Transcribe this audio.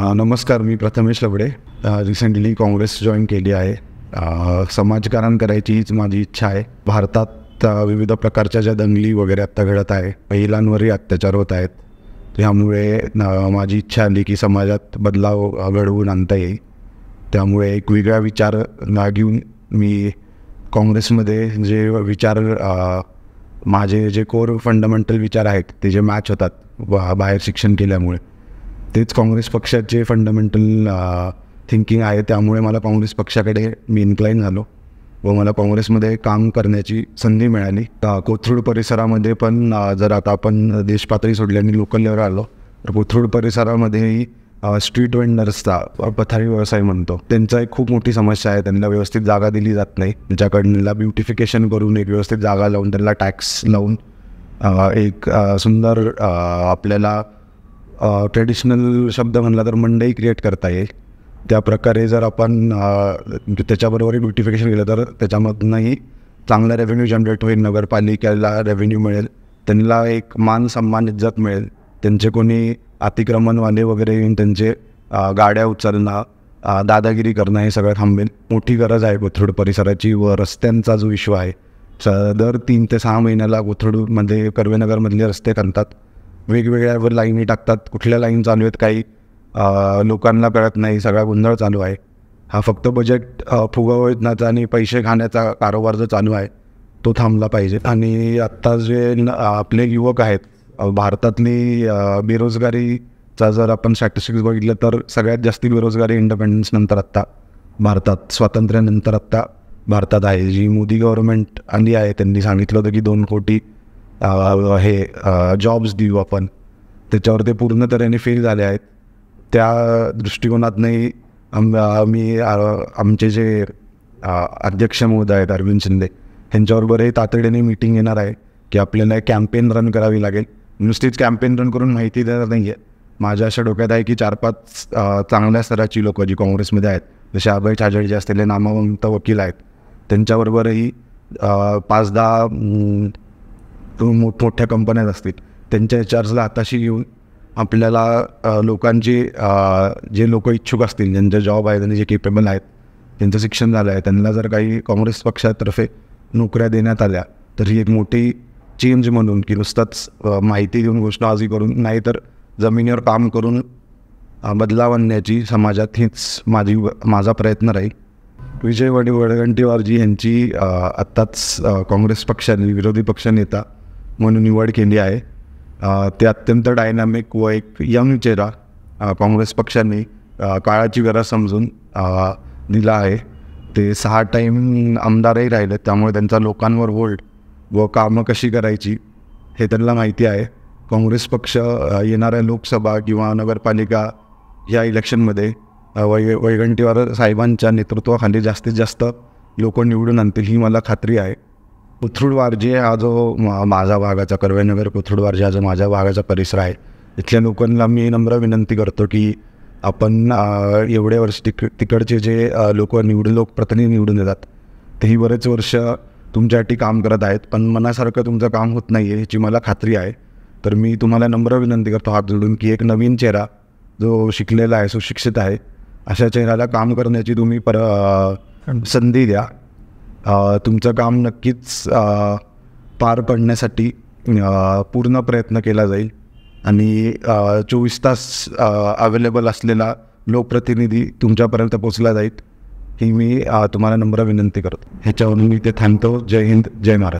नमस्कार मी Prathamesh Lavde recently Congress join केली आहे समाजकारण करायची माझी इच्छा आहे भारतात विविध प्रकारच्या ज्या दंगली वगैरे आत्ता घडत आहे महिलांवरही अत्याचार होत आहेत त्यामुळे माझी इच्छा आली की समाजात बदलाव घडवून आणता येईल त्यामुळे एक वेगळा विचार घेऊन मी काँग्रेसमध्ये जे विचार माझे जे कोर फंडामेंटल विचार आहेत ते जे मॅच होतात बाहेर शिक्षण केल्यामुळे तेच काँग्रेस पक्षाचे फंडामेंटल थिंकिंग आहे त्यामुळे मला काँग्रेस पक्षाकडे मी इन्क्लाईन झालो व मला काँग्रेसमध्ये काम करण्याची संधी मिळाली कोथरूड परिसरामध्ये पण जर आता आपण देशपातळी सोडली आणि लोकल लेवल आलो तर कोथरूड परिसरामध्येही स्ट्रीट वेंडर्सचा पथारी व्यवसाय म्हणतो त्यांचा एक खूप मोठी समस्या आहे त्यांना व्यवस्थित जागा दिली जात नाही त्यांच्याकडनं ब्युटिफिकेशन करून एक व्यवस्थित जागा लावून त्यांना टॅक्स लावून एक सुंदर आपल्याला ट्रेडिशनल शब्द म्हणला तर मंडई क्रिएट करता येईल त्या प्रकारे जर आपण त्याच्याबरोबर नोटिफिकेशन केलं तर त्याच्यामधूनही चांगला रेव्हेन्यू जनरेट होईल नगरपालिकेला रेव्हेन्यू मिळेल त्यांना एक मान सन्मान इज्जत मिळेल त्यांचे कोणी अतिक्रमणवाले वगैरे येऊन त्यांचे गाड्या उचलणं दादागिरी करणं हे सगळं थांबेल मोठी गरज आहे कोथरूड परिसराची व रस्त्यांचा जो विश्व आहे दर तीन ते सहा महिन्याला कोथरूडमध्ये कर्वेनगरमधले रस्ते करतात वेगवेगळ्यावर लाईनी टाकतात कुठल्या लाईन चालू आहेत काही लोकांना कळत नाही सगळा गोंधळ चालू आहे हा फक्त बजेट फुगवण्याचा आणि पैसे खाण्याचा कारोबार जो चालू आहे तो थांबला पाहिजे आणि आत्ता जे आपले युवक आहेत भारतातली बेरोजगारीचा जर आपण स्टॅटिस्टिक्स बघितलं तर सगळ्यात जास्ती बेरोजगारी इंडिपेंडन्सनंतर आत्ता भारतात स्वातंत्र्यानंतर आत्ता भारतात आहे जी मोदी गव्हर्नमेंट आली आहे त्यांनी सांगितलं होतं की दोन कोटी हे जॉब्स देऊ आपण त्याच्यावर ते पूर्ण तऱ्हेने फेल झाले आहेत त्या दृष्टिकोनातनंही आम्ही आमचे जे अध्यक्ष महोदय आहेत अरविंद शिंदे ह्यांच्याबरोबरही तातडीने मीटिंग येणार आहे की आपल्याला कॅम्पेन रन करावी लागेल नुसतीच कॅम्पेन रन करून माहिती देणार नाही आहे माझ्या अशा डोक्यात आहे की चार पाच चांगल्या स्तराची लोकं जी काँग्रेसमध्ये आहेत जसे अभय जे असलेले नामवंत वकील आहेत त्यांच्याबरोबरही पाच दहा मोठमोठ्या कंपन्याज असतील त्यांच्या चार्जला आताशी येऊन आपल्याला लोकांची जे लोक इच्छुक असतील ज्यांचे जॉब आहेत त्यांनी जे केपेबल आहेत त्यांचं शिक्षण झालं आहे त्यांना जर काही काँग्रेस पक्षातर्फे नोकऱ्या देण्यात आल्या तर ही एक मोठी चेंज म्हणून की नुसतंच माहिती देऊन आजी करून नाही तर जमिनीवर काम करून बदलाव आणण्याची समाजात हीच माझी माझा प्रयत्न राहील विजय वडी वडगंटीवारजी यांची आत्ताच काँग्रेस पक्षाने विरोधी पक्षनेता म्हणून निवड केली आहे ते अत्यंत डायनामिक व एक यंग चेहरा काँग्रेस पक्षाने काळाची गरज समजून दिला आहे ते सहा टाईम आमदारही राहिले त्यामुळे त्यांचा लोकांवर होल्ड व कामं कशी करायची हे त्यांना माहिती आहे काँग्रेस पक्ष येणाऱ्या लोकसभा किंवा नगरपालिका या इलेक्शनमध्ये वै वैगंटीवार साहेबांच्या नेतृत्वाखाली जास्तीत जास्त लोक निवडून आणतील ही मला खात्री आहे पुथरुड हा जो माझा भागाचा कर्वेनगर पुथरुड वारजे हा जो माझ्या भागाचा परिसर आहे इथल्या लोकांना मी नम्र विनंती करतो की आपण एवढ्या वर्ष तिक तिकडचे जे लोक निवडून लोकप्रतिनिधी निवडून येतात तेही बरेच वर्ष तुमच्यासाठी काम करत आहेत पण मनासारखं तुमचं काम होत नाही आहे ह्याची मला खात्री आहे तर मी तुम्हाला नम्र विनंती करतो हात जोडून की एक नवीन चेहरा जो शिकलेला आहे सुशिक्षित आहे अशा चेहऱ्याला काम करण्याची तुम्ही पर संधी द्या तुमचं काम नक्कीच पार पडण्यासाठी पूर्ण प्रयत्न केला जाईल आणि चोवीस तास अवेलेबल असलेला लोकप्रतिनिधी तुमच्यापर्यंत पोचला जाईल ही मी तुम्हाला नम्र विनंती करतो ह्याच्यावरून मी ते थांबतो जय हिंद जय महाराज